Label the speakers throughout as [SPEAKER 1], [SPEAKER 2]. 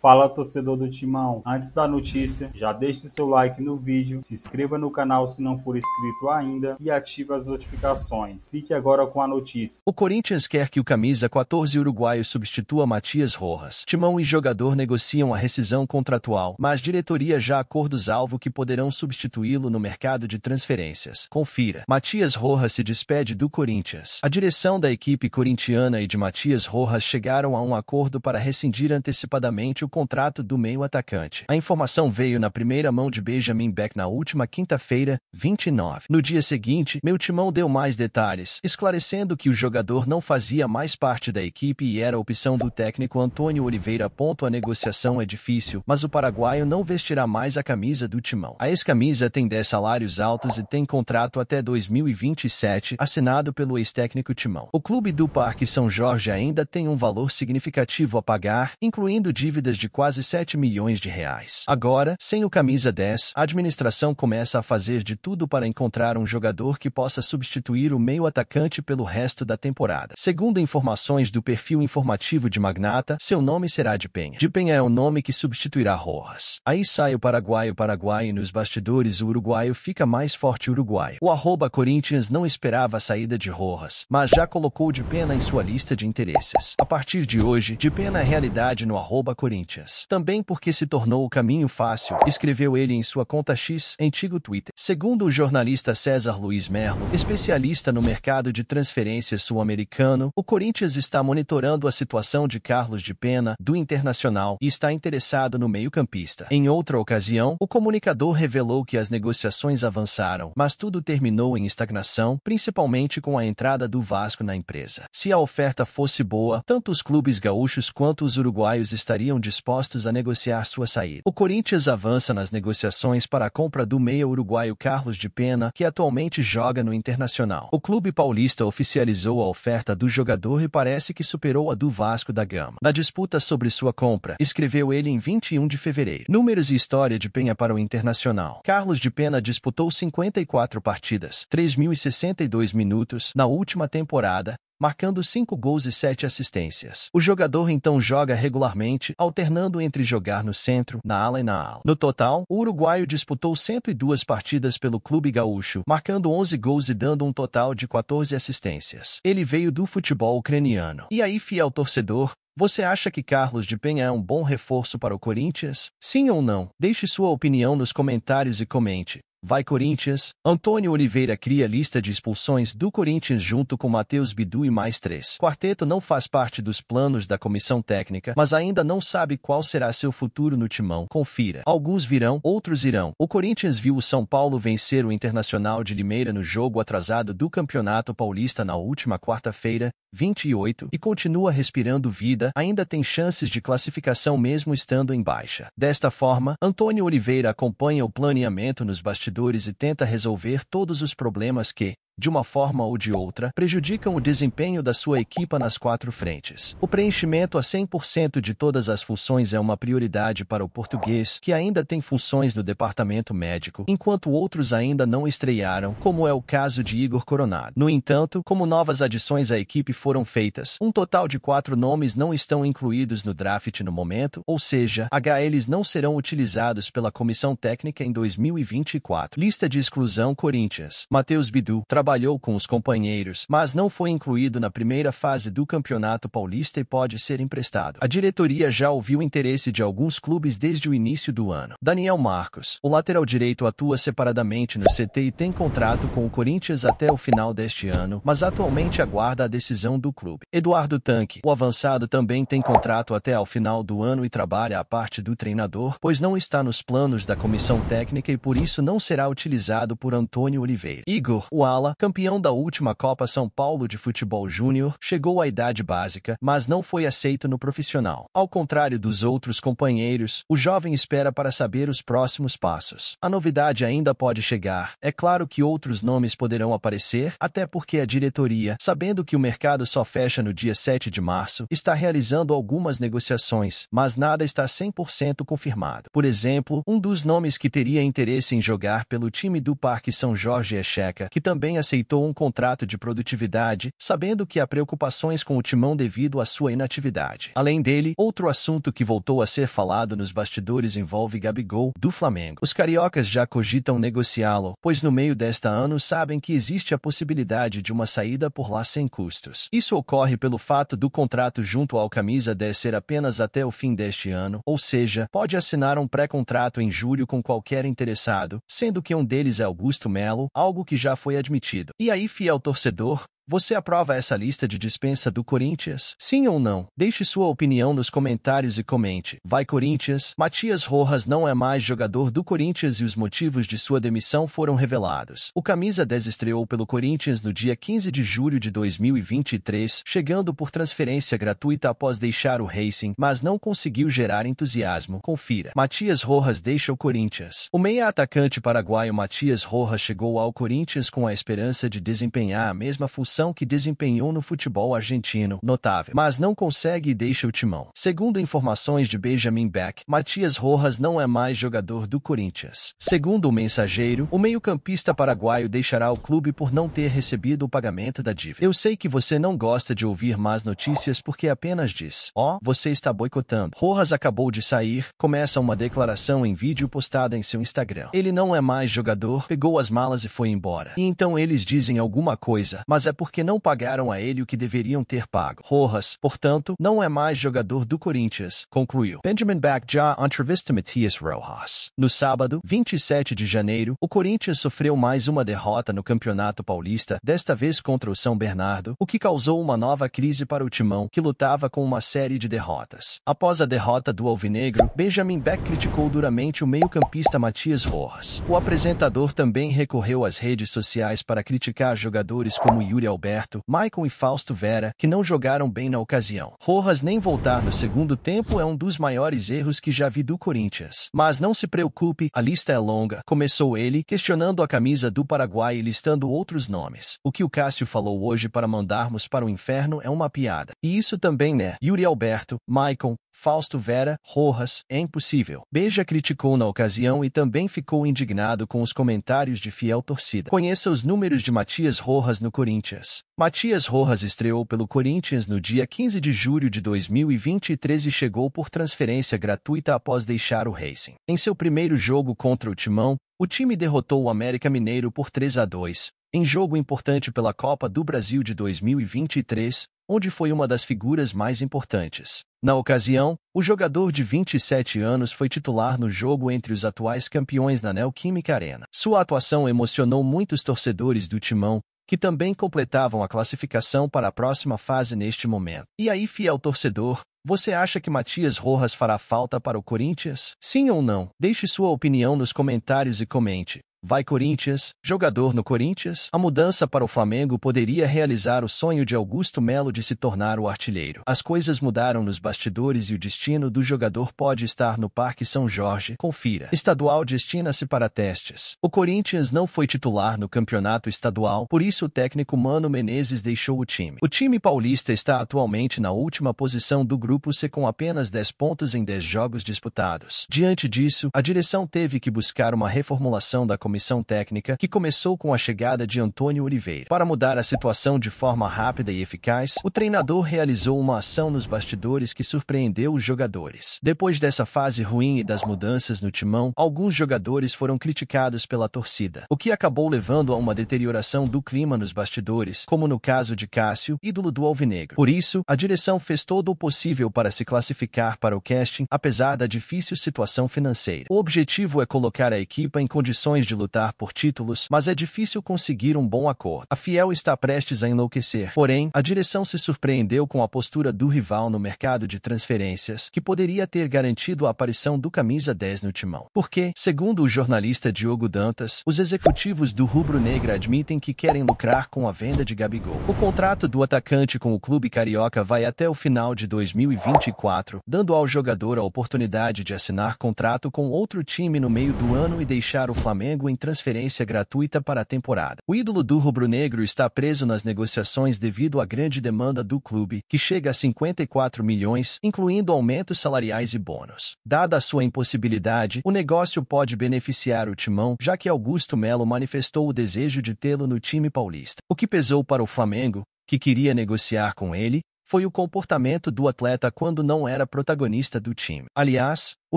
[SPEAKER 1] Fala torcedor do Timão, antes da notícia, já deixe seu like no vídeo, se inscreva no canal se não for inscrito ainda e ative as notificações. Fique agora com a notícia. O Corinthians quer que o camisa 14 uruguaio substitua Matias Rojas. Timão e jogador negociam a rescisão contratual, mas diretoria já acordos alvo que poderão substituí-lo no mercado de transferências. Confira. Matias Rojas se despede do Corinthians. A direção da equipe corintiana e de Matias Rojas chegaram a um acordo para rescindir antecipadamente o contrato do meio atacante. A informação veio na primeira mão de Benjamin Beck na última quinta-feira, 29. No dia seguinte, meu timão deu mais detalhes, esclarecendo que o jogador não fazia mais parte da equipe e era opção do técnico Antônio Oliveira. A negociação é difícil, mas o paraguaio não vestirá mais a camisa do timão. A ex-camisa tem 10 salários altos e tem contrato até 2027, assinado pelo ex-técnico Timão. O clube do Parque São Jorge ainda tem um valor significativo a pagar, incluindo dívidas de quase 7 milhões de reais. Agora, sem o camisa 10, a administração começa a fazer de tudo para encontrar um jogador que possa substituir o meio atacante pelo resto da temporada. Segundo informações do perfil informativo de Magnata, seu nome será de Penha. De Penha é o nome que substituirá Rojas. Aí sai o paraguaio paraguaio nos bastidores o uruguaio fica mais forte uruguaio. O arroba Corinthians não esperava a saída de Rojas, mas já colocou de Pena em sua lista de interesses. A partir de hoje, de Pena é realidade no arroba Corinthians. Corinthians. Também porque se tornou o caminho fácil, escreveu ele em sua conta X, antigo Twitter. Segundo o jornalista César Luiz Merlo, especialista no mercado de transferências sul-americano, o Corinthians está monitorando a situação de Carlos de Pena, do Internacional, e está interessado no meio-campista. Em outra ocasião, o comunicador revelou que as negociações avançaram, mas tudo terminou em estagnação, principalmente com a entrada do Vasco na empresa. Se a oferta fosse boa, tanto os clubes gaúchos quanto os uruguaios estariam dispostos dispostos a negociar sua saída. O Corinthians avança nas negociações para a compra do meia uruguaio Carlos de Pena, que atualmente joga no Internacional. O clube paulista oficializou a oferta do jogador e parece que superou a do Vasco da Gama. Na disputa sobre sua compra, escreveu ele em 21 de fevereiro. Números e história de Penha para o Internacional. Carlos de Pena disputou 54 partidas, 3.062 minutos, na última temporada, marcando 5 gols e 7 assistências. O jogador então joga regularmente, alternando entre jogar no centro, na ala e na ala. No total, o uruguaio disputou 102 partidas pelo clube gaúcho, marcando 11 gols e dando um total de 14 assistências. Ele veio do futebol ucraniano. E aí, fiel torcedor, você acha que Carlos de Penha é um bom reforço para o Corinthians? Sim ou não? Deixe sua opinião nos comentários e comente. Vai Corinthians, Antônio Oliveira cria lista de expulsões do Corinthians junto com Matheus Bidu e mais três. Quarteto não faz parte dos planos da comissão técnica, mas ainda não sabe qual será seu futuro no timão. Confira. Alguns virão, outros irão. O Corinthians viu o São Paulo vencer o Internacional de Limeira no jogo atrasado do Campeonato Paulista na última quarta-feira, 28, e continua respirando vida, ainda tem chances de classificação mesmo estando em baixa. Desta forma, Antônio Oliveira acompanha o planeamento nos bastidores bastidores e tenta resolver todos os problemas que, de uma forma ou de outra, prejudicam o desempenho da sua equipa nas quatro frentes. O preenchimento a 100% de todas as funções é uma prioridade para o português, que ainda tem funções no departamento médico, enquanto outros ainda não estrearam, como é o caso de Igor Coronado. No entanto, como novas adições à equipe foram feitas, um total de quatro nomes não estão incluídos no draft no momento, ou seja, HLs não serão utilizados pela comissão técnica em 2024. Lista de exclusão Corinthians. Matheus Bidu, trabalhou com os companheiros, mas não foi incluído na primeira fase do Campeonato Paulista e pode ser emprestado. A diretoria já ouviu interesse de alguns clubes desde o início do ano. Daniel Marcos, o lateral direito atua separadamente no CT e tem contrato com o Corinthians até o final deste ano, mas atualmente aguarda a decisão do clube. Eduardo Tanque, o avançado também tem contrato até ao final do ano e trabalha a parte do treinador, pois não está nos planos da comissão técnica e por isso não será utilizado por Antônio Oliveira. Igor, o ala, campeão da última Copa São Paulo de Futebol Júnior, chegou à idade básica, mas não foi aceito no profissional. Ao contrário dos outros companheiros, o jovem espera para saber os próximos passos. A novidade ainda pode chegar. É claro que outros nomes poderão aparecer, até porque a diretoria, sabendo que o mercado só fecha no dia 7 de março, está realizando algumas negociações, mas nada está 100% confirmado. Por exemplo, um dos nomes que teria interesse em jogar pelo time do Parque São Jorge é Checa, que também aceitou um contrato de produtividade, sabendo que há preocupações com o timão devido à sua inatividade. Além dele, outro assunto que voltou a ser falado nos bastidores envolve Gabigol, do Flamengo. Os cariocas já cogitam negociá-lo, pois no meio desta ano sabem que existe a possibilidade de uma saída por lá sem custos. Isso ocorre pelo fato do contrato junto ao camisa 10 ser apenas até o fim deste ano, ou seja, pode assinar um pré-contrato em julho com qualquer interessado, sendo que um deles é Augusto Melo, algo que já foi admitido e aí, fiel torcedor, você aprova essa lista de dispensa do Corinthians? Sim ou não? Deixe sua opinião nos comentários e comente. Vai Corinthians! Matias Rojas não é mais jogador do Corinthians e os motivos de sua demissão foram revelados. O camisa 10 estreou pelo Corinthians no dia 15 de julho de 2023, chegando por transferência gratuita após deixar o Racing, mas não conseguiu gerar entusiasmo. Confira. Matias Rojas deixa o Corinthians. O meia-atacante paraguaio Matias Rojas chegou ao Corinthians com a esperança de desempenhar a mesma função função que desempenhou no futebol argentino, notável, mas não consegue e deixa o timão. Segundo informações de Benjamin Beck, Matias Rojas não é mais jogador do Corinthians. Segundo o mensageiro, o meio-campista paraguaio deixará o clube por não ter recebido o pagamento da dívida. Eu sei que você não gosta de ouvir más notícias porque apenas diz, ó, oh, você está boicotando. Rojas acabou de sair, começa uma declaração em vídeo postada em seu Instagram. Ele não é mais jogador, pegou as malas e foi embora. E então eles dizem alguma coisa, mas é porque porque não pagaram a ele o que deveriam ter pago. Rojas, portanto, não é mais jogador do Corinthians, concluiu. Benjamin Back já entrevista Matias Rojas. No sábado, 27 de janeiro, o Corinthians sofreu mais uma derrota no Campeonato Paulista, desta vez contra o São Bernardo, o que causou uma nova crise para o timão, que lutava com uma série de derrotas. Após a derrota do Alvinegro, Benjamin Beck criticou duramente o meio-campista Matias Rojas. O apresentador também recorreu às redes sociais para criticar jogadores como Yuri Al. Alberto, Maicon e Fausto Vera, que não jogaram bem na ocasião. Rojas nem voltar no segundo tempo é um dos maiores erros que já vi do Corinthians. Mas não se preocupe, a lista é longa, começou ele, questionando a camisa do Paraguai e listando outros nomes. O que o Cássio falou hoje para mandarmos para o inferno é uma piada. E isso também né? Yuri Alberto, Maicon, Fausto Vera, Rojas, é impossível. Beja criticou na ocasião e também ficou indignado com os comentários de fiel torcida. Conheça os números de Matias Rojas no Corinthians. Matias Rojas estreou pelo Corinthians no dia 15 de julho de 2023 e chegou por transferência gratuita após deixar o Racing. Em seu primeiro jogo contra o Timão, o time derrotou o América Mineiro por 3 a 2, em jogo importante pela Copa do Brasil de 2023, onde foi uma das figuras mais importantes. Na ocasião, o jogador de 27 anos foi titular no jogo entre os atuais campeões na Neoquímica Arena. Sua atuação emocionou muitos torcedores do Timão, que também completavam a classificação para a próxima fase neste momento. E aí, fiel torcedor, você acha que Matias Rojas fará falta para o Corinthians? Sim ou não? Deixe sua opinião nos comentários e comente. Vai Corinthians, jogador no Corinthians, a mudança para o Flamengo poderia realizar o sonho de Augusto Melo de se tornar o artilheiro. As coisas mudaram nos bastidores e o destino do jogador pode estar no Parque São Jorge. Confira. Estadual destina-se para testes. O Corinthians não foi titular no campeonato estadual, por isso o técnico Mano Menezes deixou o time. O time paulista está atualmente na última posição do grupo C com apenas 10 pontos em 10 jogos disputados. Diante disso, a direção teve que buscar uma reformulação da comissão técnica, que começou com a chegada de Antônio Oliveira. Para mudar a situação de forma rápida e eficaz, o treinador realizou uma ação nos bastidores que surpreendeu os jogadores. Depois dessa fase ruim e das mudanças no timão, alguns jogadores foram criticados pela torcida, o que acabou levando a uma deterioração do clima nos bastidores, como no caso de Cássio, ídolo do Alvinegro. Por isso, a direção fez todo o possível para se classificar para o casting, apesar da difícil situação financeira. O objetivo é colocar a equipa em condições de lutar por títulos, mas é difícil conseguir um bom acordo. A Fiel está prestes a enlouquecer, porém, a direção se surpreendeu com a postura do rival no mercado de transferências, que poderia ter garantido a aparição do camisa 10 no timão. Porque, segundo o jornalista Diogo Dantas, os executivos do Rubro Negra admitem que querem lucrar com a venda de Gabigol. O contrato do atacante com o clube carioca vai até o final de 2024, dando ao jogador a oportunidade de assinar contrato com outro time no meio do ano e deixar o Flamengo em transferência gratuita para a temporada. O ídolo do rubro-negro está preso nas negociações devido à grande demanda do clube, que chega a 54 milhões, incluindo aumentos salariais e bônus. Dada a sua impossibilidade, o negócio pode beneficiar o timão, já que Augusto Melo manifestou o desejo de tê-lo no time paulista. O que pesou para o Flamengo, que queria negociar com ele, foi o comportamento do atleta quando não era protagonista do time. Aliás, o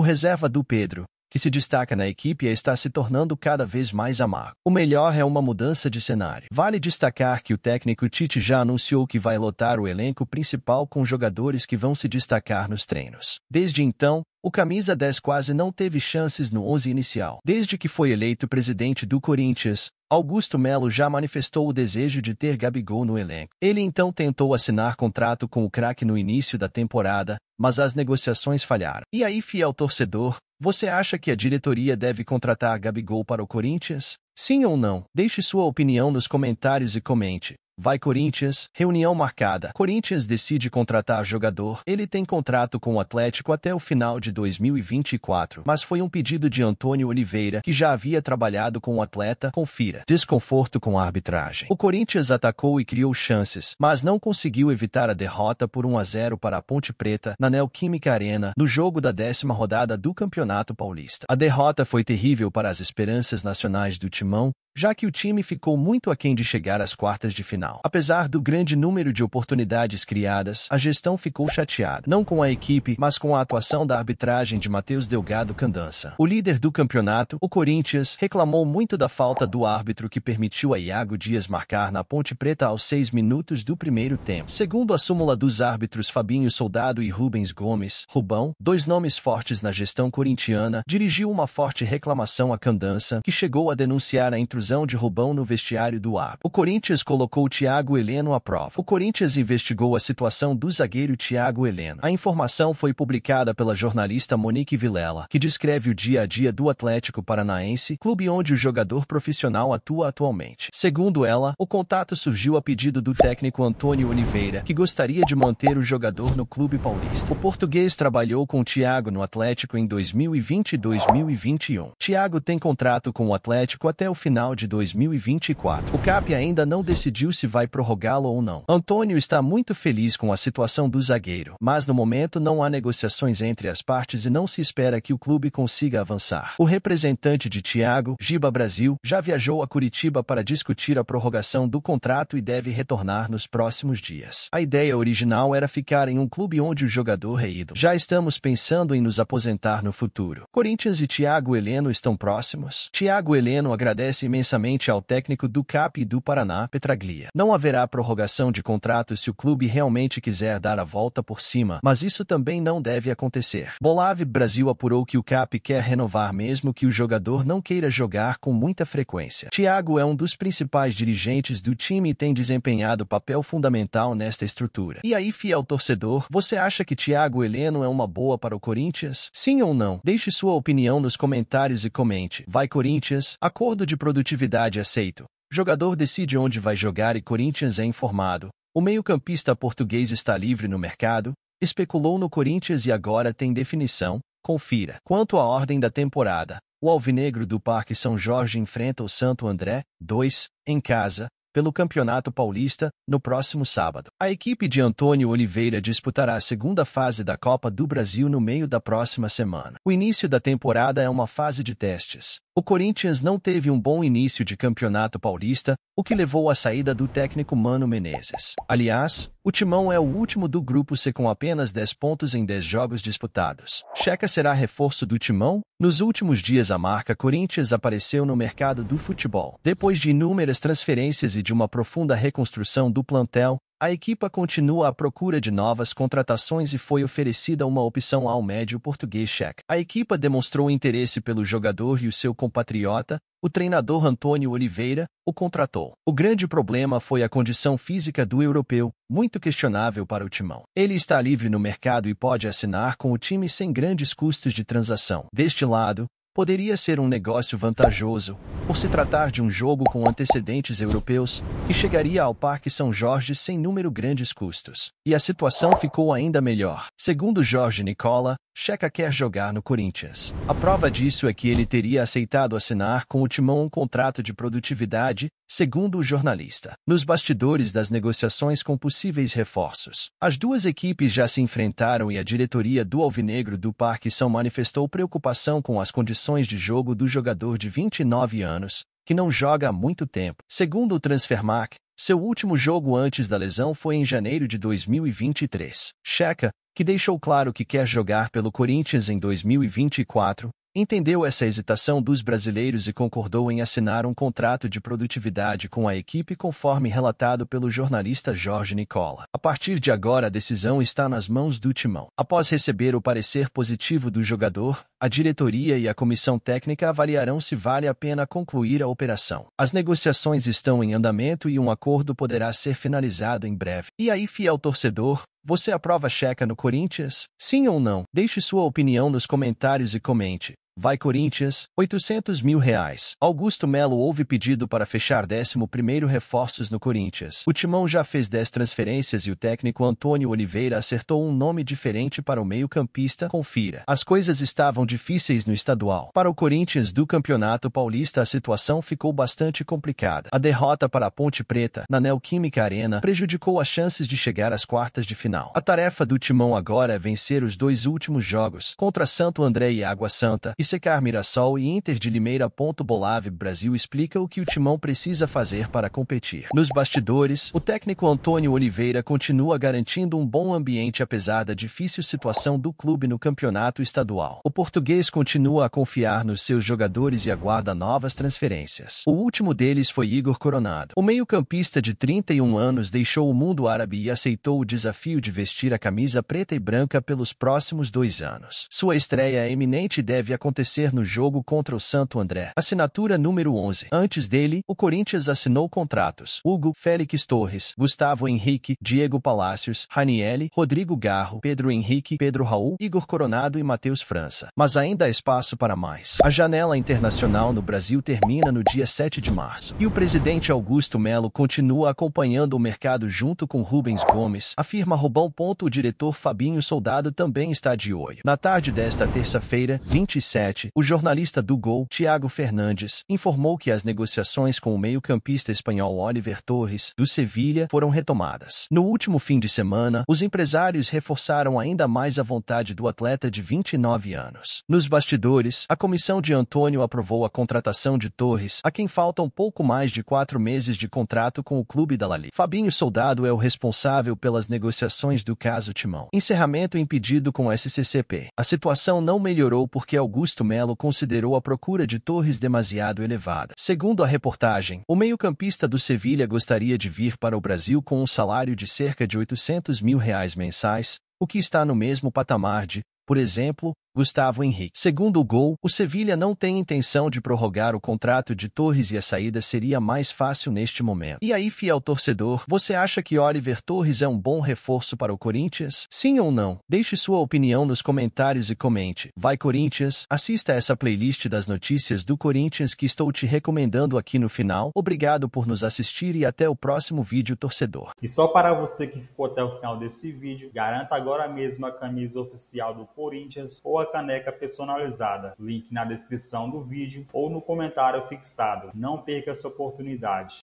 [SPEAKER 1] reserva do Pedro, que se destaca na equipe e é está se tornando cada vez mais amargo. O melhor é uma mudança de cenário. Vale destacar que o técnico Tite já anunciou que vai lotar o elenco principal com jogadores que vão se destacar nos treinos. Desde então, o camisa 10 quase não teve chances no 11 inicial. Desde que foi eleito presidente do Corinthians, Augusto Melo já manifestou o desejo de ter Gabigol no elenco. Ele então tentou assinar contrato com o craque no início da temporada, mas as negociações falharam. E aí, fiel torcedor, você acha que a diretoria deve contratar Gabigol para o Corinthians? Sim ou não? Deixe sua opinião nos comentários e comente. Vai Corinthians, reunião marcada. Corinthians decide contratar jogador. Ele tem contrato com o Atlético até o final de 2024, mas foi um pedido de Antônio Oliveira, que já havia trabalhado com o atleta. Confira. Desconforto com a arbitragem. O Corinthians atacou e criou chances, mas não conseguiu evitar a derrota por 1 a 0 para a Ponte Preta na Neoquímica Arena, no jogo da décima rodada do Campeonato Paulista. A derrota foi terrível para as esperanças nacionais do Timão, já que o time ficou muito aquém de chegar às quartas de final. Apesar do grande número de oportunidades criadas, a gestão ficou chateada, não com a equipe, mas com a atuação da arbitragem de Matheus Delgado Candança. O líder do campeonato, o Corinthians, reclamou muito da falta do árbitro que permitiu a Iago Dias marcar na Ponte Preta aos seis minutos do primeiro tempo. Segundo a súmula dos árbitros Fabinho Soldado e Rubens Gomes, Rubão, dois nomes fortes na gestão corintiana, dirigiu uma forte reclamação a Candança, que chegou a denunciar a intrusão de roubão no vestiário do AP. O Corinthians colocou Thiago Heleno à prova. O Corinthians investigou a situação do zagueiro Thiago Heleno. A informação foi publicada pela jornalista Monique Vilela, que descreve o dia a dia do Atlético Paranaense, clube onde o jogador profissional atua atualmente. Segundo ela, o contato surgiu a pedido do técnico Antônio Oliveira, que gostaria de manter o jogador no clube paulista. O português trabalhou com Thiago no Atlético em 2020 e 2021. Thiago tem contrato com o Atlético até o final final de 2024. O CAP ainda não decidiu se vai prorrogá-lo ou não. Antônio está muito feliz com a situação do zagueiro, mas no momento não há negociações entre as partes e não se espera que o clube consiga avançar. O representante de Thiago, Giba Brasil, já viajou a Curitiba para discutir a prorrogação do contrato e deve retornar nos próximos dias. A ideia original era ficar em um clube onde o jogador é ido. Já estamos pensando em nos aposentar no futuro. Corinthians e Thiago Heleno estão próximos. Thiago Heleno agradece imensamente imensamente ao técnico do CAP e do Paraná, Petraglia. Não haverá prorrogação de contrato se o clube realmente quiser dar a volta por cima, mas isso também não deve acontecer. Bolave Brasil apurou que o CAP quer renovar mesmo que o jogador não queira jogar com muita frequência. Thiago é um dos principais dirigentes do time e tem desempenhado papel fundamental nesta estrutura. E aí, fiel torcedor, você acha que Thiago Heleno é uma boa para o Corinthians? Sim ou não? Deixe sua opinião nos comentários e comente. Vai Corinthians, acordo de produtividade atividade aceito. Jogador decide onde vai jogar e Corinthians é informado. O meio-campista português está livre no mercado, especulou no Corinthians e agora tem definição. Confira. Quanto à ordem da temporada, o Alvinegro do Parque São Jorge enfrenta o Santo André, 2, em casa, pelo Campeonato Paulista, no próximo sábado. A equipe de Antônio Oliveira disputará a segunda fase da Copa do Brasil no meio da próxima semana. O início da temporada é uma fase de testes. O Corinthians não teve um bom início de Campeonato Paulista, o que levou à saída do técnico Mano Menezes. Aliás, o Timão é o último do grupo C com apenas 10 pontos em 10 jogos disputados. Checa será reforço do Timão? Nos últimos dias, a marca Corinthians apareceu no mercado do futebol. Depois de inúmeras transferências e de uma profunda reconstrução do plantel, a equipa continua à procura de novas contratações e foi oferecida uma opção ao médio português Cheque. A equipa demonstrou interesse pelo jogador e o seu compatriota, o treinador Antônio Oliveira, o contratou. O grande problema foi a condição física do europeu, muito questionável para o timão. Ele está livre no mercado e pode assinar com o time sem grandes custos de transação. Deste lado, poderia ser um negócio vantajoso, por se tratar de um jogo com antecedentes europeus, que chegaria ao Parque São Jorge sem número grandes custos. E a situação ficou ainda melhor. Segundo Jorge Nicola, Checa quer jogar no Corinthians. A prova disso é que ele teria aceitado assinar com o Timão um contrato de produtividade, segundo o jornalista, nos bastidores das negociações com possíveis reforços. As duas equipes já se enfrentaram e a diretoria do Alvinegro do Parque São manifestou preocupação com as condições de jogo do jogador de 29 anos, que não joga há muito tempo. Segundo o Transfermarkt, seu último jogo antes da lesão foi em janeiro de 2023. Checa, que deixou claro que quer jogar pelo Corinthians em 2024, entendeu essa hesitação dos brasileiros e concordou em assinar um contrato de produtividade com a equipe conforme relatado pelo jornalista Jorge Nicola. A partir de agora a decisão está nas mãos do Timão. Após receber o parecer positivo do jogador, a diretoria e a comissão técnica avaliarão se vale a pena concluir a operação. As negociações estão em andamento e um acordo poderá ser finalizado em breve. E aí, fiel torcedor, você aprova a checa no Corinthians? Sim ou não? Deixe sua opinião nos comentários e comente. Vai Corinthians, 800 mil reais. Augusto Melo houve pedido para fechar 11º reforços no Corinthians. O Timão já fez 10 transferências e o técnico Antônio Oliveira acertou um nome diferente para o meio-campista. Confira. As coisas estavam difíceis no estadual. Para o Corinthians do Campeonato Paulista a situação ficou bastante complicada. A derrota para a Ponte Preta, na Neoquímica Arena, prejudicou as chances de chegar às quartas de final. A tarefa do Timão agora é vencer os dois últimos jogos, contra Santo André e Água Santa, e Secar Mirassol e Inter de Limeira. Bolave Brasil explica o que o Timão precisa fazer para competir. Nos bastidores, o técnico Antônio Oliveira continua garantindo um bom ambiente apesar da difícil situação do clube no campeonato estadual. O português continua a confiar nos seus jogadores e aguarda novas transferências. O último deles foi Igor Coronado. O meio-campista de 31 anos deixou o mundo árabe e aceitou o desafio de vestir a camisa preta e branca pelos próximos dois anos. Sua estreia é iminente e deve acontecer acontecer no jogo contra o Santo André. Assinatura número 11. Antes dele, o Corinthians assinou contratos. Hugo, Félix Torres, Gustavo Henrique, Diego Palácios, Raniele, Rodrigo Garro, Pedro Henrique, Pedro Raul, Igor Coronado e Matheus França. Mas ainda há espaço para mais. A janela internacional no Brasil termina no dia 7 de março. E o presidente Augusto Melo continua acompanhando o mercado junto com Rubens Gomes, afirma Rubão. O diretor Fabinho Soldado também está de olho. Na tarde desta terça-feira, 27 2017, o jornalista do Gol, Thiago Fernandes, informou que as negociações com o meio-campista espanhol Oliver Torres, do Sevilha, foram retomadas. No último fim de semana, os empresários reforçaram ainda mais a vontade do atleta de 29 anos. Nos bastidores, a comissão de Antônio aprovou a contratação de Torres, a quem faltam pouco mais de quatro meses de contrato com o clube da Lali. Fabinho Soldado é o responsável pelas negociações do caso Timão. Encerramento impedido com SCCP. A situação não melhorou porque Augusto Augusto Melo considerou a procura de Torres demasiado elevada. Segundo a reportagem, o meio-campista do Sevilha gostaria de vir para o Brasil com um salário de cerca de 800 mil reais mensais, o que está no mesmo patamar de, por exemplo, Gustavo Henrique. Segundo o gol, o Sevilha não tem intenção de prorrogar o contrato de Torres e a saída seria mais fácil neste momento. E aí, fiel torcedor, você acha que Oliver Torres é um bom reforço para o Corinthians? Sim ou não? Deixe sua opinião nos comentários e comente. Vai Corinthians, assista essa playlist das notícias do Corinthians que estou te recomendando aqui no final. Obrigado por nos assistir e até o próximo vídeo, torcedor. E só para você que ficou até o final desse vídeo, garanta agora mesmo a camisa oficial do Corinthians ou caneca personalizada. Link na descrição do vídeo ou no comentário fixado. Não perca essa oportunidade.